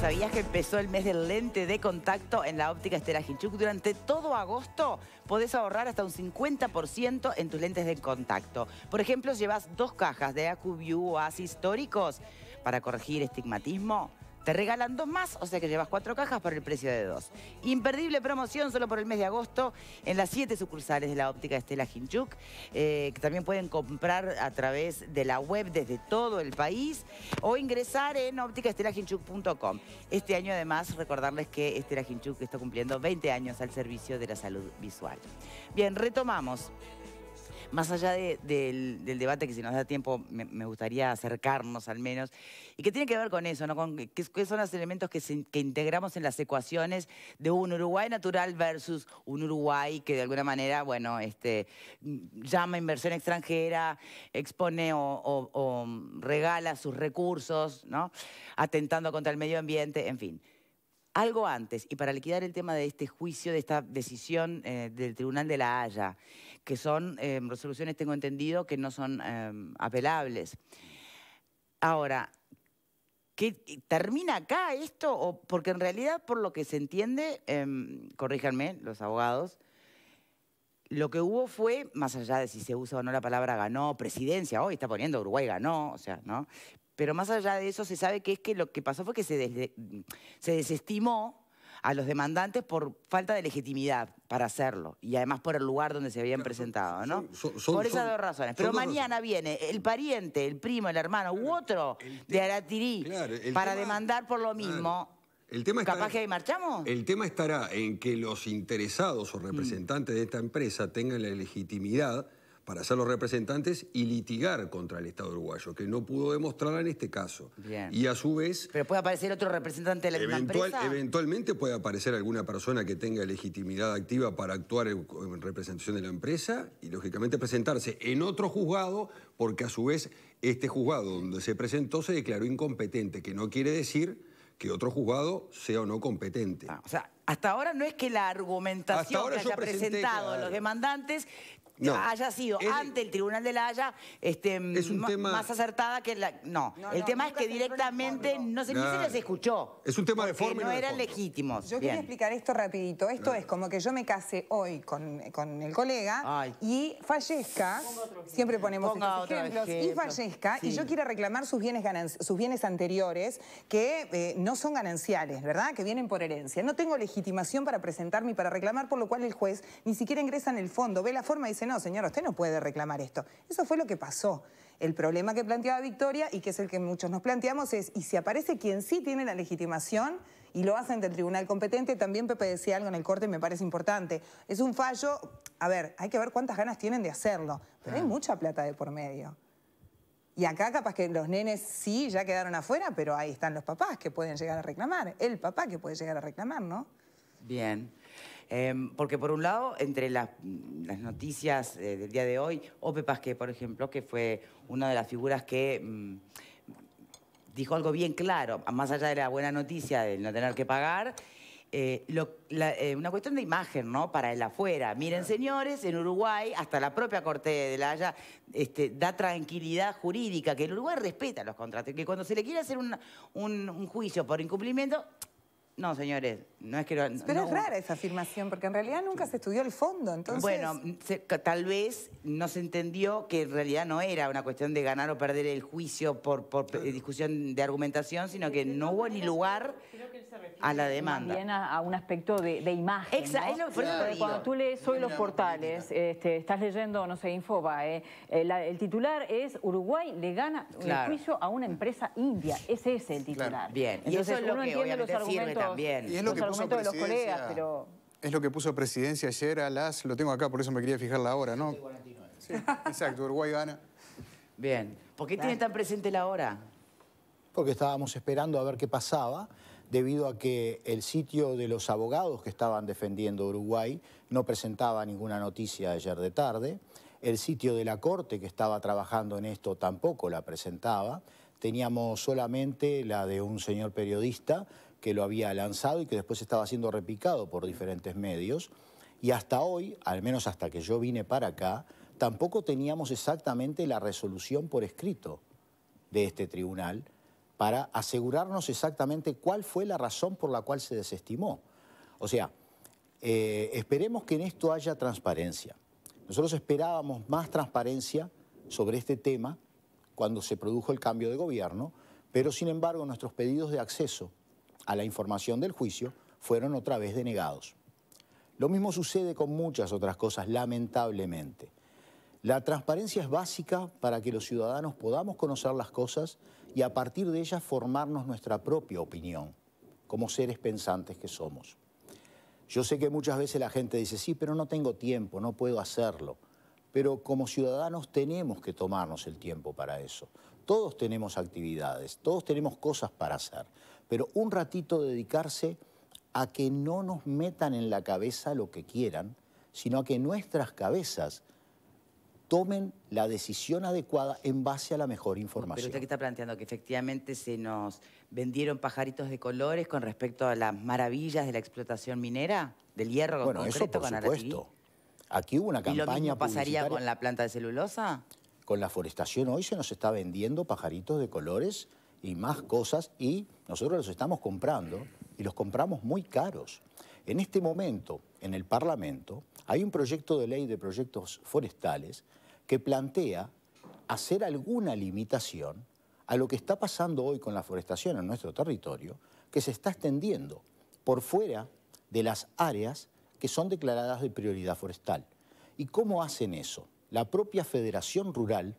¿Sabías que empezó el mes del lente de contacto en la óptica Estela Hinchuk? Durante todo agosto podés ahorrar hasta un 50% en tus lentes de contacto. Por ejemplo, llevas dos cajas de o As históricos para corregir estigmatismo te regalan dos más, o sea que llevas cuatro cajas por el precio de dos. Imperdible promoción solo por el mes de agosto en las siete sucursales de la óptica Estela Hinchuk, eh, que también pueden comprar a través de la web desde todo el país o ingresar en ópticaestelahinchuk.com. Este año además recordarles que Estela Hinchuk está cumpliendo 20 años al servicio de la salud visual. Bien, retomamos más allá del, debate que si nos da tiempo me, gustaría acercarnos al menos, y qué tiene que ver con eso, ¿no? ¿Qué son los elementos que, integramos en las ecuaciones de un Uruguay natural versus un Uruguay que de alguna manera, bueno, este, llama inversión extranjera, expone o, regala sus recursos, ¿no? Atentando contra el medio ambiente, en fin. Algo antes, y para liquidar el tema de este juicio, de esta decisión eh, del Tribunal de la Haya, que son em, resoluciones, tengo entendido, que no son em, apelables. Ahora, ¿qué, ¿termina acá esto? O, porque en realidad, por lo que se entiende, em, corríjanme los abogados, lo que hubo fue, más allá de si se usa o no la palabra ganó, presidencia, hoy está poniendo Uruguay ganó, o sea, ¿no? Pero más allá de eso se sabe que es que lo que pasó fue que se, se desestimó a los demandantes por falta de legitimidad para hacerlo y además por el lugar donde se habían presentado, ¿no? por esas dos razones. Pero mañana viene el pariente, el primo, el hermano u otro de Aratirí para demandar por lo mismo. El tema estará, ¿Capaz que ahí marchamos? El tema estará en que los interesados o mm. representantes de esta empresa tengan la legitimidad para ser los representantes y litigar contra el Estado uruguayo, que no pudo demostrar en este caso. Y a su vez... Pero puede aparecer otro representante de la empresa? Eventualmente puede aparecer alguna persona que tenga legitimidad activa para actuar en, representación de la empresa y, lógicamente, presentarse en otro juzgado, porque a su vez este juzgado donde se presentó se declaró incompetente, que no quiere decir que otro juzgado sea o no competente. Ah, o sea, hasta ahora no es que la argumentación que haya presentado los demandantes no. haya sido ante el Tribunal de la Haya este, más acertada que la... No, el tema es que directamente no se, ni se les escuchó. Es un tema de forma. Y no, eran legítimos. Yo quiero quería explicar esto rapidito. Esto es como que yo me case hoy con, el colega y fallezca, siempre ponemos estos ejemplos, y fallezca y yo quiero reclamar sus bienes, sus bienes anteriores que eh, no son gananciales, ¿verdad? Que vienen por herencia. No tengo legitimación para presentarme y para reclamar, por lo cual el juez ni siquiera ingresa en el fondo. Ve la forma y dice, no, señor, usted no puede reclamar esto. Eso fue lo que pasó. El problema que planteaba Victoria y que es el que muchos nos planteamos es, y si aparece quien sí tiene la legitimación, y lo hacen del tribunal competente, también Pepe decía algo en el corte y me parece importante, es un fallo, a ver, hay que ver cuántas ganas tienen de hacerlo, pero hay mucha plata de por medio. Y acá capaz que los nenes sí ya quedaron afuera, pero ahí están los papás que pueden llegar a reclamar, el papá que puede llegar a reclamar, ¿no? Bien. Em, porque por un lado, entre las, noticias eh, del día de hoy, Ope Pasqué, por ejemplo, que fue una de las figuras que mm, dijo algo bien claro, más allá de la buena noticia de no tener que pagar, eh, eh, una cuestión de imagen, ¿no? Para el afuera. Miren, señores, en Uruguay, hasta la propia Corte de la Haya este, da tranquilidad jurídica, que el Uruguay respeta los contratos, que cuando se le quiere hacer un juicio por incumplimiento, no, señores, no es que Pero es rara esa afirmación, porque en realidad nunca se estudió el fondo, entonces... Bueno, tal vez no se entendió que en realidad no era una cuestión de ganar o perder el juicio por, discusión de argumentación, sino que no hubo ni lugar a la demanda. También a, un aspecto de, imagen, Exacto, es lo que Cuando tú lees hoy los portales, este, estás leyendo, no sé, Infoba, eh, eh, el titular es Uruguay le gana el juicio a una empresa india. Ese es el titular. Bien, y eso es lo que obviamente sirve también. Y es lo que es lo que puso presidencia ayer a las... Lo tengo acá, por eso me quería fijar la hora, ¿no? exacto, Uruguay gana. Bien. ¿Por qué tiene tan presente la hora? Porque estábamos esperando a ver qué pasaba debido a que el sitio de los abogados que estaban defendiendo Uruguay no presentaba ninguna noticia ayer de tarde, el sitio de la Corte que estaba trabajando en esto tampoco la presentaba, teníamos solamente la de un señor periodista que lo había lanzado y que después estaba siendo repicado por diferentes medios. Y hasta hoy, al menos hasta que yo vine para acá, tampoco teníamos exactamente la resolución por escrito de este tribunal para asegurarnos exactamente cuál fue la razón por la cual se desestimó. O sea, eh, esperemos que en esto haya transparencia. Nosotros esperábamos más transparencia sobre este tema cuando se produjo el cambio de gobierno, pero sin embargo nuestros pedidos de acceso a la información del juicio fueron otra vez denegados. Lo mismo sucede con muchas otras cosas, lamentablemente. La transparencia es básica para que los ciudadanos podamos conocer las cosas y a partir de ellas formarnos nuestra propia opinión, como seres pensantes que somos. Yo sé que muchas veces la gente dice, sí, pero no tengo tiempo, no puedo hacerlo. Pero como ciudadanos tenemos que tomarnos el tiempo para eso. Todos tenemos actividades, todos tenemos cosas para hacer pero un ratito dedicarse a que no nos metan en la cabeza lo que quieran, sino a que nuestras cabezas tomen la decisión adecuada en base a la mejor información. Pero usted que está planteando que efectivamente se nos vendieron pajaritos de colores con respecto a las maravillas de la explotación minera, del hierro bueno, concreto eso por supuesto. Aquí hubo una campaña ¿Y lo pasaría con la planta de celulosa? Con la forestación hoy se nos está vendiendo pajaritos de colores y más cosas y nosotros los estamos comprando y los compramos muy caros. En este momento, en el Parlamento, hay un proyecto de ley de proyectos forestales que plantea hacer alguna limitación a lo que está pasando hoy con la forestación en nuestro territorio, que se está extendiendo por fuera de las áreas que son declaradas de prioridad forestal. ¿Y cómo hacen eso? La propia Federación Rural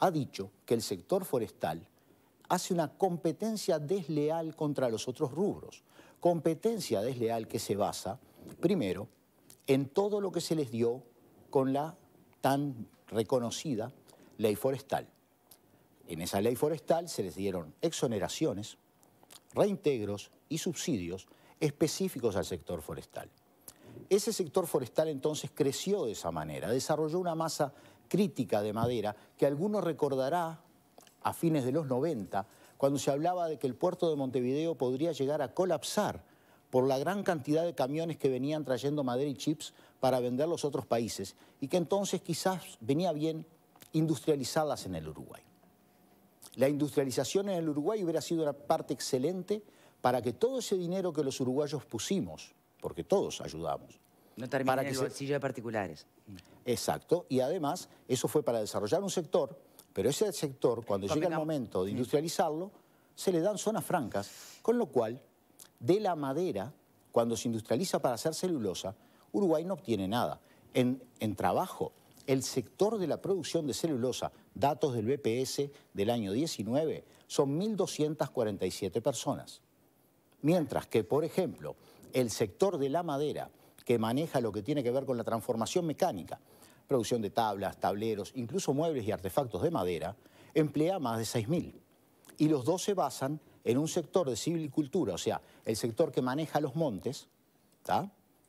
ha dicho que el sector forestal hace una competencia desleal contra los otros rubros. Competencia desleal que se basa, primero, en todo lo que se les dio con la tan reconocida ley forestal. En esa ley forestal se les dieron exoneraciones, reintegros y subsidios específicos al sector forestal. Ese sector forestal entonces creció de esa manera, desarrolló una masa crítica de madera que algunos recordará a fines de los 90, cuando se hablaba de que el puerto de Montevideo podría llegar a colapsar por la gran cantidad de camiones que venían trayendo madera y chips para vender los otros países y que entonces quizás venía bien industrializadas en el Uruguay. La industrialización en el Uruguay hubiera sido una parte excelente para que todo ese dinero que los uruguayos pusimos, porque todos ayudamos, no termina el de particulares. Exacto, y además eso fue para desarrollar un sector pero ese sector, cuando llega el momento de industrializarlo, se le dan zonas francas, con lo cual, de la madera, cuando se industrializa para hacer celulosa, Uruguay no obtiene nada. En, en trabajo, el sector de la producción de celulosa, datos del BPS del año 19, son 1.247 personas. Mientras que, por ejemplo, el sector de la madera, que maneja lo que tiene que ver con la transformación mecánica, producción de tablas, tableros, incluso muebles y artefactos de madera, emplea más de 6.000. Y los dos se basan en un sector de silvicultura, o sea, el sector que maneja los montes,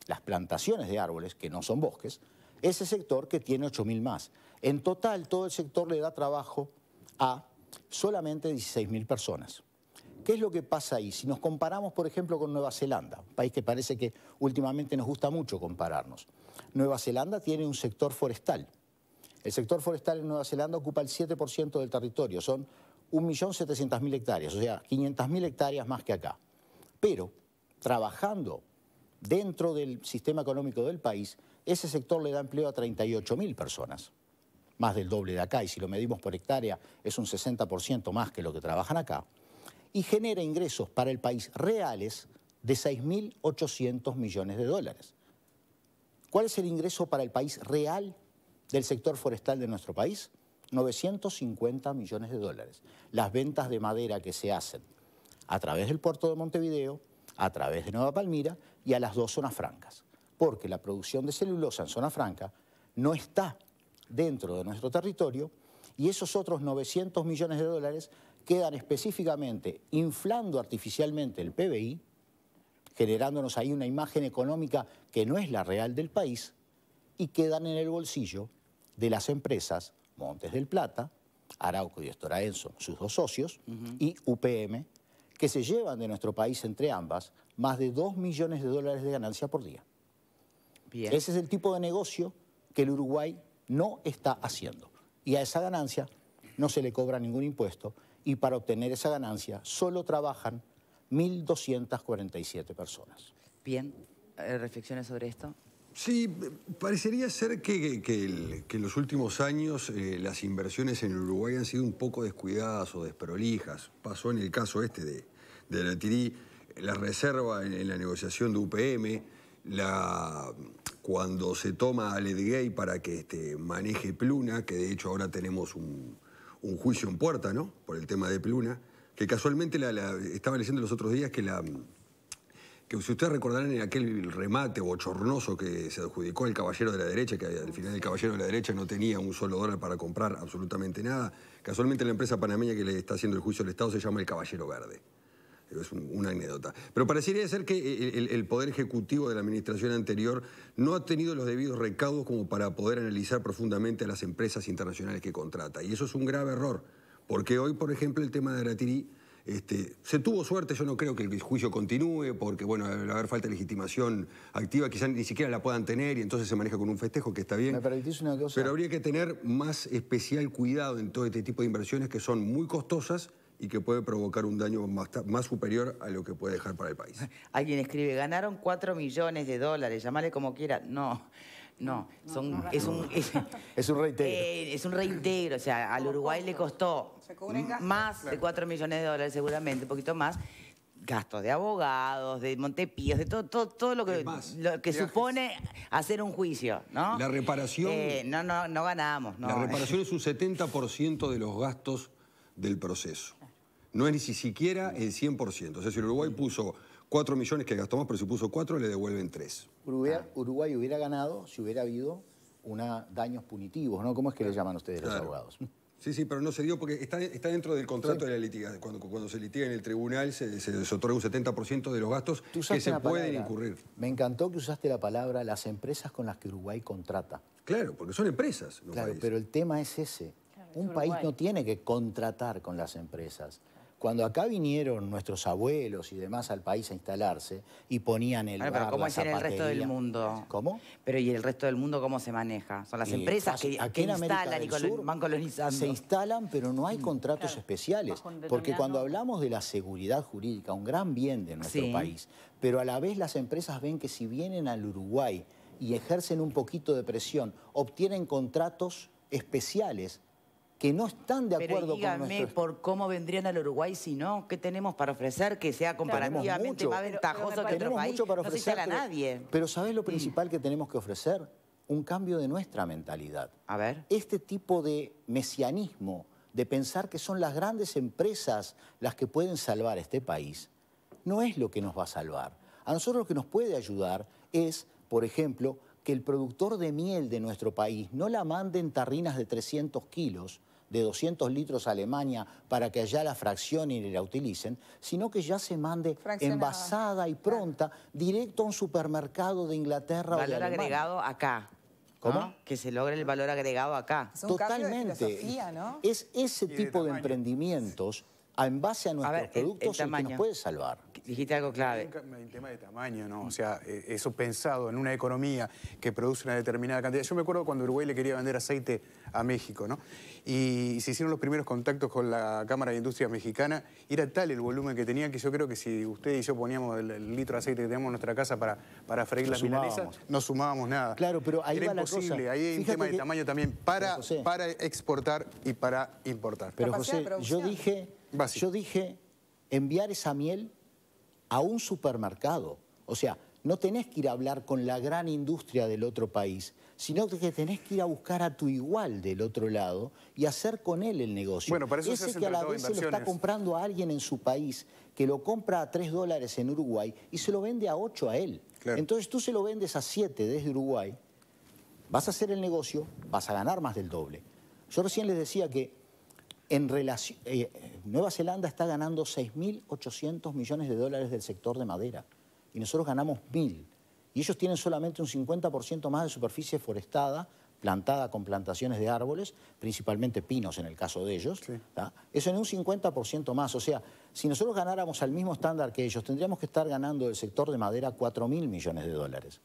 las plantaciones de árboles, que no son bosques, ese sector que tiene 8.000 más. En total, todo el sector le da trabajo a solamente 16.000 personas. ¿Qué es lo que pasa ahí? Si nos comparamos, por ejemplo, con Nueva Zelanda, un país que parece que últimamente nos gusta mucho compararnos. Nueva Zelanda tiene un sector forestal. El sector forestal en Nueva Zelanda ocupa el 7% del territorio, son 1.700.000 hectáreas, o sea, 500.000 hectáreas más que acá. Pero, trabajando dentro del sistema económico del país, ese sector le da empleo a 38.000 personas, más del doble de acá, y si lo medimos por hectárea es un 60% más que lo que trabajan acá, y genera ingresos para el país reales de 6.800 millones de dólares. ¿Cuál es el ingreso para el país real del sector forestal de nuestro país? 950 millones de dólares. Las ventas de madera que se hacen a través del puerto de Montevideo, a través de Nueva Palmira y a las dos zonas francas. Porque la producción de celulosa en zona franca no está dentro de nuestro territorio y esos otros 900 millones de dólares quedan específicamente inflando artificialmente el PBI, generándonos ahí una imagen económica que no es la real del país y quedan en el bolsillo de las empresas Montes del Plata, Arauco y Estora Enso, sus dos socios, y UPM, que se llevan de nuestro país entre ambas más de 2 millones de dólares de ganancia por día. Ese es el tipo de negocio que el Uruguay no está haciendo. Y a esa ganancia no se le cobra ningún impuesto y para obtener esa ganancia solo trabajan 1.247 personas. Bien. Eh, reflexiones sobre esto? Sí, parecería ser que, en los últimos años eh, las inversiones en Uruguay han sido un poco descuidadas o desprolijas. Pasó en el caso este de, la TIRI, la reserva en, la negociación de UPM, la, cuando se toma a Ledgay para que este, maneje Pluna, que de hecho ahora tenemos un, juicio en puerta, ¿no? Por el tema de Pluna, que casualmente estaba leyendo los otros días que la que si ustedes recordarán en aquel remate bochornoso que se adjudicó el caballero de la derecha, que al final el caballero de la derecha no tenía un solo dólar para comprar absolutamente nada, casualmente la empresa panameña que le está haciendo el juicio al Estado se llama el Caballero Verde. Es una anécdota. Pero parecería ser que el, Poder Ejecutivo de la administración anterior no ha tenido los debidos recaudos como para poder analizar profundamente a las empresas internacionales que contrata. Y eso es un grave error, porque hoy, por ejemplo, el tema de Aratirí este, se tuvo suerte, yo no creo que el juicio continúe, porque bueno, al haber falta de legitimación activa, quizás ni siquiera la puedan tener y entonces se maneja con un festejo, que está bien. Pero habría que tener más especial cuidado en todo este tipo de inversiones que son muy costosas y que puede provocar un daño más, superior a lo que puede dejar para el país. Alguien escribe, ganaron 4 millones de dólares, llamale como quiera. No, no, es, un, es, un reintegro. Eh, es un reintegro, o sea, al Uruguay le costó más de 4 millones de dólares seguramente, un poquito más, gastos de abogados, de Montepíos, de todo, todo, lo que, lo que supone hacer un juicio, ¿no? La reparación... Eh, no, no, no ganamos. La reparación es un 70% de los gastos del proceso. No es ni siquiera el 100%. O sea, si el Uruguay puso ...cuatro millones que gastamos, presupuso cuatro, le devuelven tres. Ah. Uruguay, hubiera ganado si hubiera habido daños punitivos, ¿no? ¿Cómo es que le llaman ustedes los abogados? Sí, sí, pero no se dio porque está, dentro del contrato de la litigación. Cuando, se litiga en el tribunal se, otorga un 70% de los gastos que se pueden incurrir. Me encantó que usaste la palabra las empresas con las que Uruguay contrata. Claro, porque son empresas. claro, pero el tema es ese. un país no tiene que contratar con las empresas. Cuando acá vinieron nuestros abuelos y demás al país a instalarse y ponían el pero ¿cómo es en el resto del mundo? ¿Cómo? Pero ¿y el resto del mundo cómo se maneja? Son las empresas que, instalan y van colonizando. Se instalan, pero no hay mm, contratos especiales. Porque cuando hablamos de la seguridad jurídica, un gran bien de nuestro país, pero a la vez las empresas ven que si vienen al Uruguay y ejercen un poquito de presión, obtienen contratos especiales que no están de acuerdo Pero dígame con por cómo vendrían al Uruguay si no, ¿qué tenemos para ofrecer que sea comparativamente más ventajoso que otro país? Mucho para ofrecer, no pero, nadie. Pero ¿sabés lo mm. principal que tenemos que ofrecer? Un cambio de nuestra mentalidad. A ver. Este tipo de mesianismo, de pensar que son las grandes empresas las que pueden salvar este país, no es lo que nos va a salvar. A nosotros lo que nos puede ayudar es, por ejemplo, que el productor de miel de nuestro país no la mande en tarrinas de 300 kilos, de 200 litros a Alemania para que allá la fraccionen y la utilicen, sino que ya se mande envasada y pronta directo a un supermercado de Inglaterra o de Alemania. agregado acá. ¿Cómo? Que se logre el valor agregado acá. Totalmente. Es ese tipo de emprendimientos en base a nuestros productos nos puede salvar. Dijiste algo clave. En tema de tamaño, ¿no? O sea, eh, eso pensado en una economía que produce una determinada cantidad. Yo me acuerdo cuando Uruguay le quería vender aceite a México, ¿no? Y se hicieron los primeros contactos con la Cámara de Industria Mexicana. Era tal el volumen que tenía que yo creo que si usted y yo poníamos el, litro de aceite que teníamos en nuestra casa para, para freír la milanesas, no sumábamos nada. Claro, pero ahí va La Ahí hay un tema de tamaño también para, para exportar y para importar. Pero José, yo dije yo dije enviar esa miel a un supermercado. O sea, no tenés que ir a hablar con la gran industria del otro país, sino que tenés que ir a buscar a tu igual del otro lado y hacer con él el negocio. Ese que a la vez se lo está comprando a alguien en su país, que lo compra a 3 dólares en Uruguay y se lo vende a 8 a él. Entonces tú se lo vendes a 7 desde Uruguay, vas a hacer el negocio, vas a ganar más del doble. Yo recién les decía que en relación... Eh, Nueva Zelanda está ganando 6.800 millones de dólares del sector de madera y nosotros ganamos 1.000. Y ellos tienen solamente un 50% más de superficie forestada plantada con plantaciones de árboles, principalmente pinos en el caso de ellos, eso en un 50% más. O sea, si nosotros ganáramos al mismo estándar que ellos, tendríamos que estar ganando del sector de madera 4.000 millones de dólares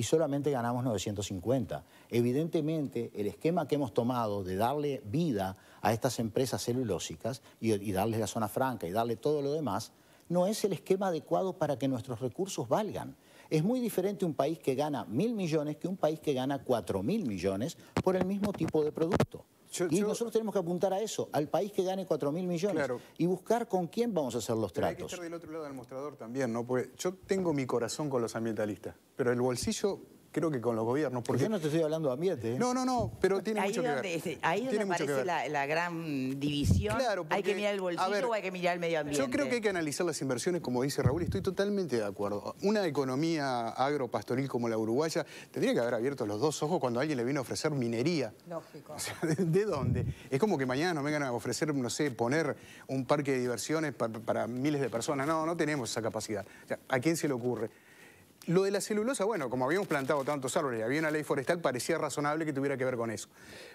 y solamente ganamos 950. Evidentemente, el esquema que hemos tomado de darle vida a estas empresas celulósicas y, darle la zona franca y darle todo lo demás, no es el esquema adecuado para que nuestros recursos valgan. Es muy diferente un país que gana mil millones que un país que gana cuatro mil millones por el mismo tipo de producto y nosotros tenemos que apuntar a eso, al país que gane 4 mil millones. Y buscar con quién vamos a hacer los tratos. Hay que estar del otro lado del mostrador también, ¿no? Porque yo tengo mi corazón con los ambientalistas, pero el bolsillo creo que con los gobiernos. Porque... Yo no te estoy hablando de ¿eh? ambiente. No, no, no, pero tiene mucho que ver. Ahí es donde aparece la, gran división. Claro, hay que mirar el bolsillo o hay que mirar el medio ambiente. Yo creo que hay que analizar las inversiones, como dice Raúl, estoy totalmente de acuerdo. Una economía agropastoril como la uruguaya tendría que haber abierto los dos ojos cuando alguien le viene a ofrecer minería. Lógico. ¿de, dónde? Es como que mañana nos vengan a ofrecer, no sé, poner un parque de diversiones para, miles de personas. No, no tenemos esa capacidad. ¿A quién se le ocurre? Lo de la celulosa, bueno, como habíamos plantado tantos árboles y había una ley forestal, parecía razonable que tuviera que ver con eso.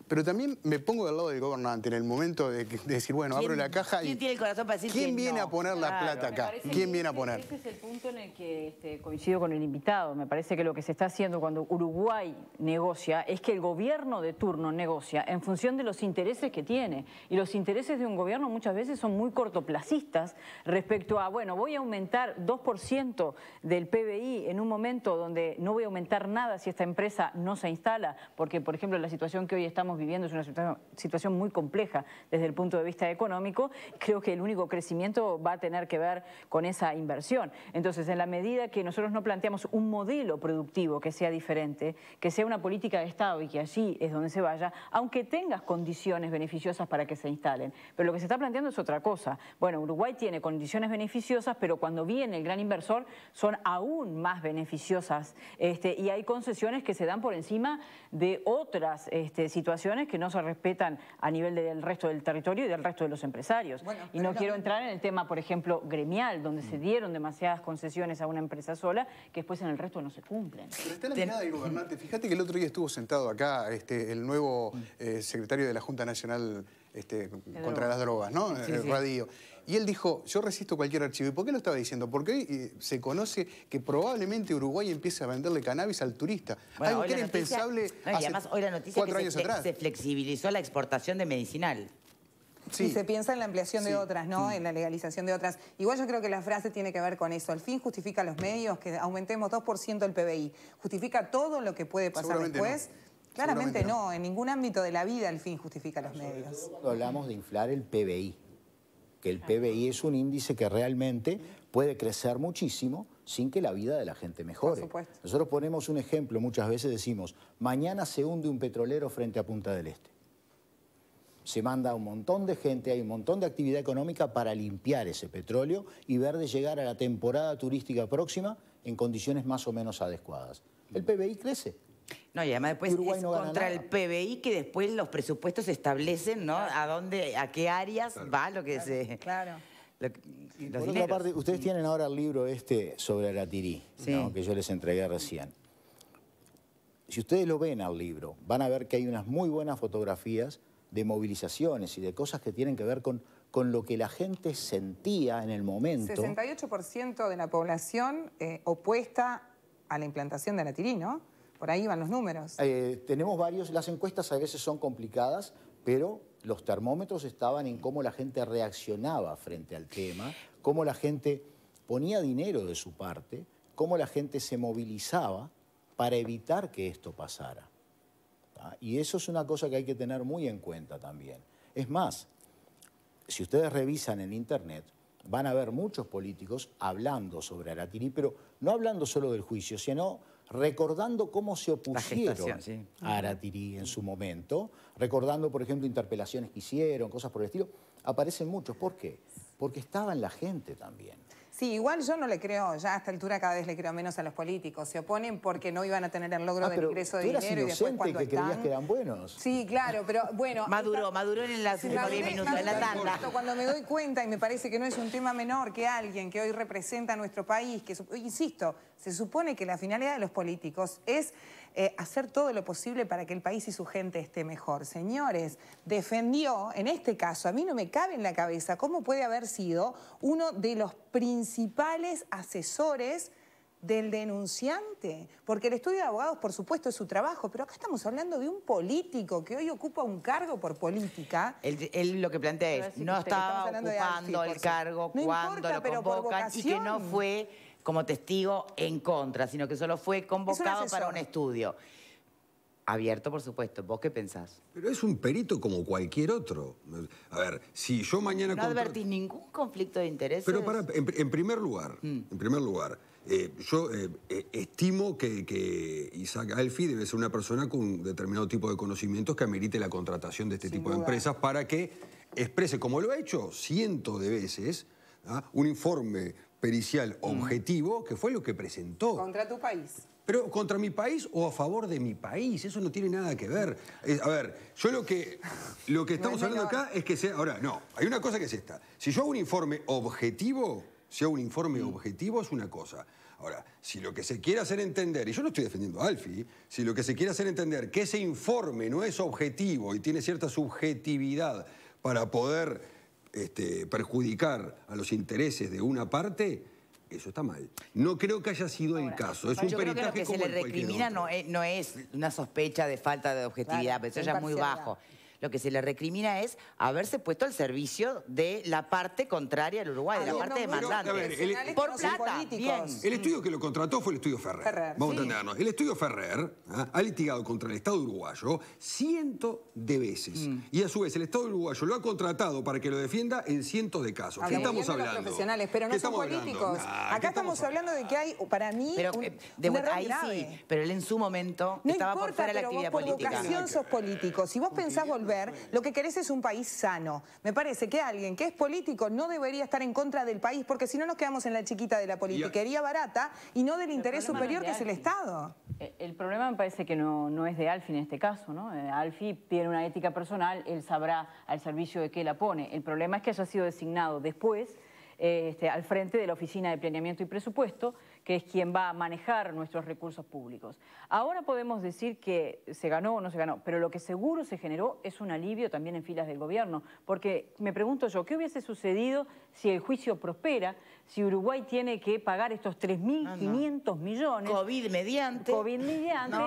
Pero también me pongo del lado del gobernante en el momento de, decir, bueno, abro la caja y... ¿Quién tiene el corazón para decir ¿Quién viene a poner la plata acá? ¿Quién viene a este poner? Este es el punto en el que este, coincido con el invitado. Me parece que lo que se está haciendo cuando Uruguay negocia es que el gobierno de turno negocia en función de los intereses que tiene. Y los intereses de un gobierno muchas veces son muy cortoplacistas respecto a, bueno, voy a aumentar 2% del PBI en un momento donde no voy a aumentar nada si esta empresa no se instala, porque por ejemplo la situación que hoy estamos viviendo es una situación muy compleja desde el punto de vista económico, creo que el único crecimiento va a tener que ver con esa inversión. Entonces, en la medida que nosotros no planteamos un modelo productivo que sea diferente, que sea una política de Estado y que allí es donde se vaya, aunque tengas condiciones beneficiosas para que se instalen. Pero lo que se está planteando es otra cosa. Bueno, Uruguay tiene condiciones beneficiosas, pero cuando viene el gran inversor son aún más beneficiosas este, y hay concesiones que se dan por encima de otras este, situaciones que no se respetan a nivel del resto del territorio y del resto de los empresarios. y no quiero entrar en el tema, por ejemplo, gremial, donde se dieron demasiadas concesiones a una empresa sola que después en el resto no se cumplen. Pero está la mirada del gobernante. Fíjate que el otro día estuvo sentado acá este, el nuevo eh, secretario de la Junta Nacional contra las Drogas, ¿no? Sí, eh, sí. Radio. Y él dijo, yo resisto cualquier archivo. ¿Y por qué lo estaba diciendo? Porque hoy eh, se conoce que probablemente Uruguay empiece a venderle cannabis al turista. Algo que era impensable además, hoy la noticia que se, flexibilizó la exportación de medicinal. Y se piensa en la ampliación de otras, ¿no? En la legalización de otras. Igual yo creo que la frase tiene que ver con eso. Al fin justifica los medios que aumentemos 2% el PBI. Justifica todo lo que puede pasar después. Claramente no. en ningún ámbito de la vida el fin justifica los medios. Hablamos de inflar el PBI que el PBI es un índice que realmente puede crecer muchísimo sin que la vida de la gente mejore. Por supuesto. Nosotros ponemos un ejemplo, muchas veces decimos, mañana se hunde un petrolero frente a Punta del Este. Se manda un montón de gente, hay un montón de actividad económica para limpiar ese petróleo y ver de llegar a la temporada turística próxima en condiciones más o menos adecuadas. El PBI crece, no, y además después es contra el PBI que después los presupuestos establecen, ¿no? A dónde, a qué áreas va lo que se... Claro. por otra parte, ustedes mm. tienen ahora el libro este sobre la tirí que yo les entregué recién. Si ustedes lo ven al libro, van a ver que hay unas muy buenas fotografías de movilizaciones y de cosas que tienen que ver con, lo que la gente sentía en el momento. 68% de la población eh, opuesta a la implantación de la tirí ¿no? Por ahí van los números. Eh, tenemos varios, las encuestas a veces son complicadas, pero los termómetros estaban en cómo la gente reaccionaba frente al tema, cómo la gente ponía dinero de su parte, cómo la gente se movilizaba para evitar que esto pasara. ¿Ah? Y eso es una cosa que hay que tener muy en cuenta también. Es más, si ustedes revisan en Internet, van a ver muchos políticos hablando sobre Aratiri, pero no hablando solo del juicio, sino recordando cómo se opusieron a Aratirí en su momento, recordando, por ejemplo, interpelaciones que hicieron, cosas por el estilo, aparecen muchos. ¿Por qué? Porque estaba en la gente también. Sí, igual yo no le creo, ya a esta altura cada vez le creo menos a los políticos. Se oponen porque no iban a tener el logro ah, del ingreso de dinero y después cuando están... buenos. Sí, claro, pero bueno... Maduró, maduró en la sí, minutos, en la tanda. Cuando me doy cuenta, y me parece que no es un tema menor, que alguien que hoy representa a nuestro país, que, insisto, se supone que la finalidad de los políticos es eh, hacer todo lo posible para que el país y su gente esté mejor. Señores, defendió, en este caso, a mí no me cabe en la cabeza cómo puede haber sido uno de los principales asesores del denunciante, porque el estudio de abogados, por supuesto, es su trabajo, pero acá estamos hablando de un político que hoy ocupa un cargo por política. Él, lo que plantea es, no estaba ocupando el cargo cuando lo convocan pero por y que no fue como testigo en contra, sino que solo fue convocado para un estudio. Abierto, por supuesto. ¿Vos qué pensás? Pero es un perito como cualquier otro. A ver, si yo mañana... No advertís ningún conflicto de interés. Pero para, en, primer lugar, mm. en primer lugar, eh, yo eh, eh, estimo que, Isaac Alfi debe ser una persona con un determinado tipo de conocimientos que amerite la contratación de este tipo de empresas para que exprese, como lo ha hecho cientos de veces, ¿ah? un informe pericial mm. objetivo, que fue lo que presentó. Contra tu país. Pero contra mi país o a favor de mi país, eso no tiene nada que ver. a ver, yo lo que, lo que estamos hablando acá es que sea... Ahora, no, hay una cosa que es esta. Si yo hago un informe objetivo, si hago un informe mm. objetivo es una cosa. Ahora, si lo que se quiere hacer entender, y yo no estoy defendiendo a Alfi, si lo que se quiere hacer entender que ese informe no es objetivo y tiene cierta subjetividad para poder este, perjudicar a los intereses de una parte, eso está mal. No creo que haya sido el caso. Es un yo que se le recrimina no es, una sospecha de falta de objetividad, pero eso ya es muy bajo lo que se le recrimina es haberse puesto al servicio de la parte contraria al Uruguay, de la ah, parte demandante. por plata, El estudio que lo contrató fue el estudio Ferrer. Vamos a entendernos. El estudio Ferrer ¿ah? ha litigado contra el Estado uruguayo cientos de veces. Mm. Y a su vez, el Estado uruguayo lo ha contratado para que lo defienda en cientos de casos. ¿Qué estamos hablando? profesionales, pero no son políticos. Acá estamos, hablando de que hay, para mí, pero, un, eh, ahí sí, pero él en su momento estaba por fuera la actividad política. No por vocación sos político. Si vos pensás volver ver, lo que querés es un país sano. Me parece que alguien que es político no debería estar en contra del país, porque si no nos quedamos en la chiquita de la politiquería barata y no del interés superior que es el Estado. Eh, el problema me parece que no, es de Alfi en este caso, ¿no? Eh, Alfi tiene una ética personal, él sabrá al servicio de qué la pone. El problema es que haya sido designado después eh, este, al frente de la Oficina de Planeamiento y Presupuesto, que es quien va a manejar nuestros recursos públicos. Ahora podemos decir que se ganó o no se ganó, pero lo que seguro se generó es un alivio también en filas del gobierno, porque me pregunto yo, ¿qué hubiese sucedido si el juicio prospera, si Uruguay tiene que pagar estos 3.500 millones. COVID mediante. COVID mediante,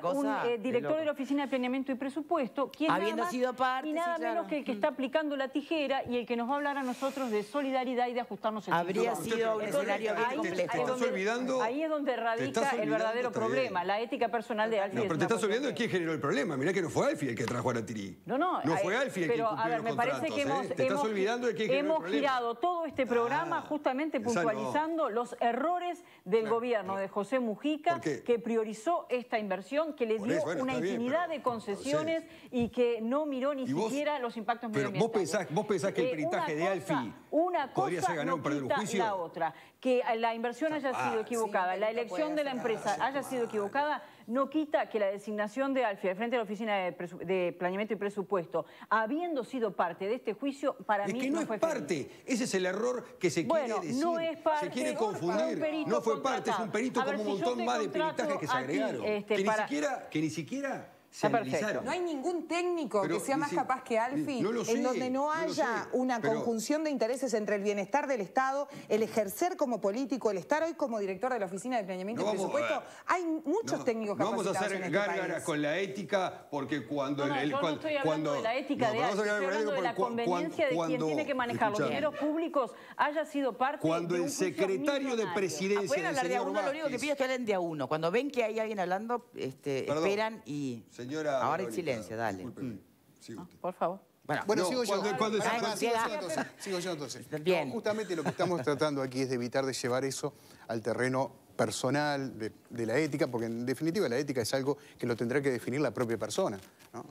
con un eh, director de, la Oficina de Planeamiento y Presupuesto, quien Habiendo nada más, sido parte, y nada menos que el que está aplicando la tijera y el que nos va a hablar a nosotros de solidaridad y de ajustarnos el Habría sido un escenario bien ahí, complejo. Te, estás olvidando, ahí es donde radica el verdadero problema, la ética personal de Alfie. No, pero te estás olvidando de quién generó el problema. Mirá que no fue Alfie el que trajo a tiri. No, no. No fue eh, Alfie el que Pero, a ver, me parece que hemos... ¿eh? olvidando de quién generó Hemos girado todo este ah, programa justamente puntualizando los errores del gobierno de José Mujica que priorizó esta inversión, que le dio una infinidad de concesiones y que no miró ni siquiera los impactos medioambientales. vos pensás, que el eh, peritaje de Alfi una podría ser ganado el juicio. la otra. Que la inversión haya sido equivocada, la elección de la empresa haya sido equivocada no quita que la designación de Alfie al frente a la Oficina de, Planeamiento y Presupuesto, habiendo sido parte de este juicio, para mí que no, fue es parte. Ese es el error que se quiere decir. No es parte, se quiere confundir. No fue parte, es un perito con como un montón más de peritajes que se agregaron. Este, que, ni siquiera, que ni siquiera no hay ningún técnico que sea más capaz que Alfi, en donde no haya una conjunción de intereses entre el bienestar del Estado, el ejercer como político, el estar hoy como director de la Oficina de Planeamiento y Presupuesto. hay muchos técnicos capacitados No vamos a hacer este gárgaras con la ética, porque cuando... cuando, estoy hablando de la ética, de, la conveniencia de quien tiene que manejar los dineros públicos haya sido parte Cuando de un el secretario de Presidencia... Pueden hablar de uno, lo único que pido es que hablen de a uno. Cuando ven que hay alguien hablando, este, esperan y... Ahora en silencio, dale. Mm. Ah, por favor. Bueno, sigo yo. cuando entonces, sigo yo entonces. justamente lo que estamos tratando aquí es de evitar de llevar eso al terreno personal, de, la ética, porque en definitiva la ética es algo que lo tendrá que definir la propia persona.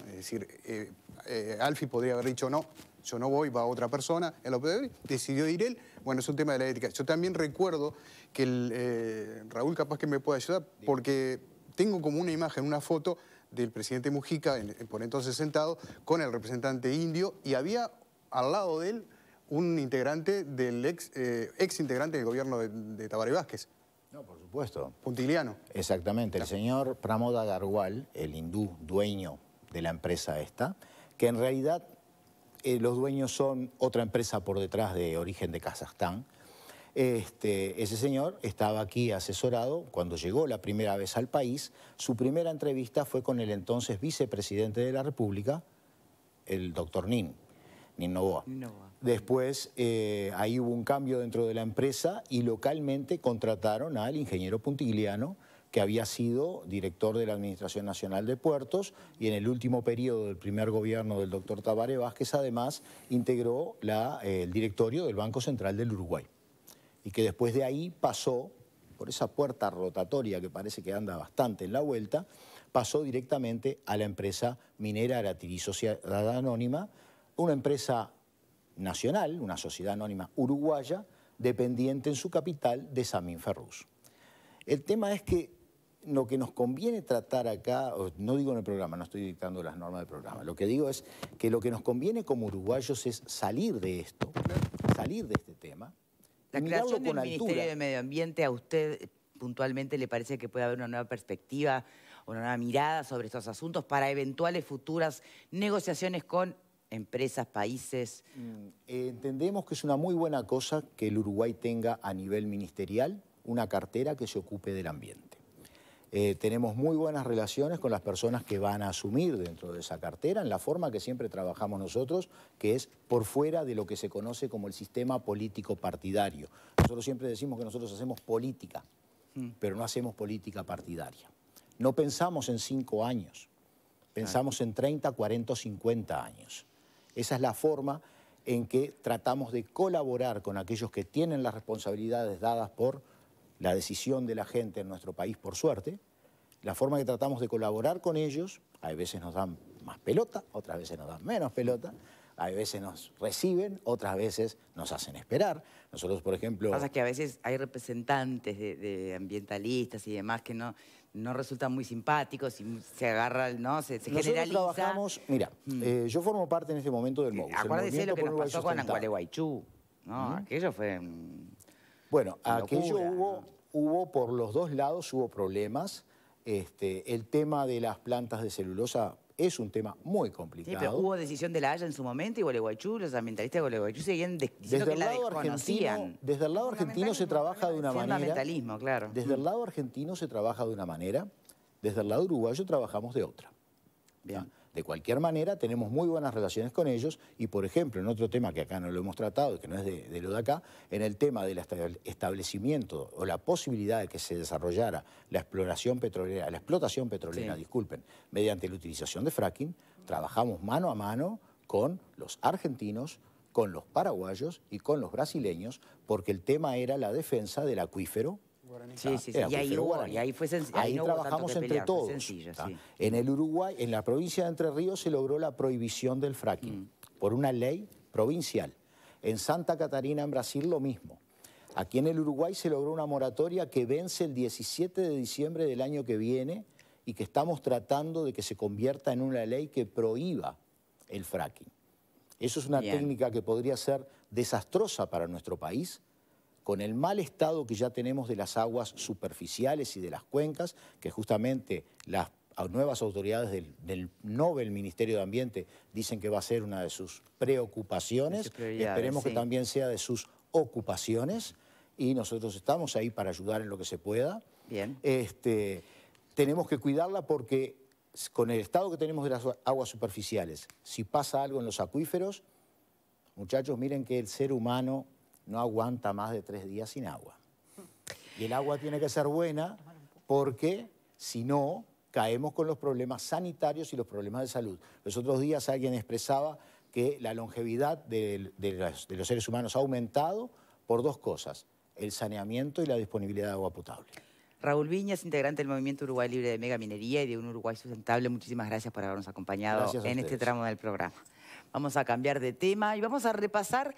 Es decir, eh, eh, Alfie podría haber dicho no, yo no voy, va otra persona, él lo decidió ir él, bueno, es un tema de la ética. Yo también recuerdo que el, eh, Raúl capaz que me puede ayudar, porque tengo como una imagen, una foto del presidente Mujica, por entonces sentado, con el representante indio y había al lado de él un integrante del ex, eh, ex integrante del gobierno de, de Tabaré Vázquez. No, por supuesto. Puntiliano. Exactamente, el señor Pramoda Garwal, el hindú dueño de la empresa esta, que en realidad eh, los dueños son otra empresa por detrás de origen de Kazajstán, este, ese señor estaba aquí asesorado cuando llegó la primera vez al país. Su primera entrevista fue con el entonces vicepresidente de la República, el doctor Nin, Nin Después eh, ahí hubo un cambio dentro de la empresa y localmente contrataron al ingeniero Puntigliano, que había sido director de la Administración Nacional de Puertos y en el último periodo del primer gobierno del doctor Tabaré Vázquez, además, integró eh, el directorio del Banco Central del Uruguay y que después de ahí pasó, por esa puerta rotatoria que parece que anda bastante en la vuelta, pasó directamente a la empresa minera Aratiri Sociedad Anónima, una empresa nacional, una sociedad anónima uruguaya, dependiente en su capital de Samin Ferrus. El tema es que lo que nos conviene tratar acá, no digo en el programa, no estoy dictando las normas del programa, lo que digo es que lo que nos conviene como uruguayos es salir de esto, salir de este tema, la creación del Ministerio de Medio Ambiente, ¿a usted eh, puntualmente le parece que puede haber una nueva perspectiva, una nueva mirada sobre estos asuntos para eventuales futuras negociaciones con empresas, países? Mm, eh, entendemos que es una muy buena cosa que el Uruguay tenga a nivel ministerial una cartera que se ocupe del ambiente. Eh, tenemos muy buenas relaciones con las personas que van a asumir dentro de esa cartera, en la forma que siempre trabajamos nosotros, que es por fuera de lo que se conoce como el sistema político partidario. Nosotros siempre decimos que nosotros hacemos política, mm. pero no hacemos política partidaria. No pensamos en cinco años, pensamos en 30, 40 o 50 años. Esa es la forma en que tratamos de colaborar con aquellos que tienen las responsabilidades dadas por la decisión de la gente en nuestro país, por suerte, la forma que tratamos de colaborar con ellos, a veces nos dan más pelota, otras veces nos dan menos pelota, a veces nos reciben, otras veces nos hacen esperar. Nosotros, por ejemplo... Pasa que a veces hay representantes de, ambientalistas y demás que no, no resultan muy simpáticos y se agarran, ¿no? Se, generalizan? Nosotros trabajamos... Mira, mm. eh, yo formo parte en este momento del MOUS. Acuérdese lo que nos pasó con Angualeguaychú. No, aquello fue... Bueno, aquello hubo, hubo por los dos lados, hubo problemas. Este, el tema de las plantas de celulosa es un tema muy complicado. hubo decisión de la Haya en su momento y Gualeguaychú, los ambientalistas de Gualeguaychú seguían diciendo desde que el lado argentino, Desde el lado argentino se trabaja de una manera... Desde el mm. lado argentino se trabaja de una manera, desde el lado uruguayo trabajamos de otra. Bien. Ah, de cualquier manera, tenemos muy buenas relaciones con ellos y, por ejemplo, en otro tema que acá no lo hemos tratado que no es de, lo de acá, en el tema del establecimiento o la posibilidad de que se desarrollara la exploración petrolera, la explotación petrolera, disculpen, mediante la utilización de fracking, trabajamos mano a mano con los argentinos, con los paraguayos y con los brasileños, porque el tema era la defensa del acuífero Sí, sí, Y ahí, fue Ahí, trabajamos entre todos. En el Uruguay, en la provincia de Entre Ríos, se logró la prohibición del fracking mm. por una ley provincial. En Santa Catarina, en Brasil, lo mismo. Aquí en el Uruguay se logró una moratoria que vence el 17 de diciembre del año que viene y que estamos tratando de que se convierta en una ley que prohíba el fracking. Eso es una técnica que podría ser desastrosa para nuestro país, con el mal estado que ya tenemos de las aguas superficiales y de las cuencas, que justamente las nuevas autoridades del, Nobel Ministerio de Ambiente dicen que va a ser una de sus preocupaciones, esperemos que también sea de sus ocupaciones, y nosotros estamos ahí para ayudar en lo que se pueda. Bien. Este, tenemos que cuidarla porque con el estado que tenemos de las aguas superficiales, si pasa algo en los acuíferos, muchachos, miren que el ser humano no aguanta más de tres días sin agua. Y el agua tiene que ser buena porque si no, caemos con los problemas sanitarios y los problemas de salud. Los otros días alguien expresaba que la longevidad de, los, seres humanos ha aumentado por dos cosas, el saneamiento y la disponibilidad de agua potable. Raúl Viñas, integrante del Movimiento Uruguay Libre de Mega Minería y de un Uruguay Sustentable, muchísimas gracias por habernos acompañado en este tramo del programa. Vamos a cambiar de tema y vamos a repasar...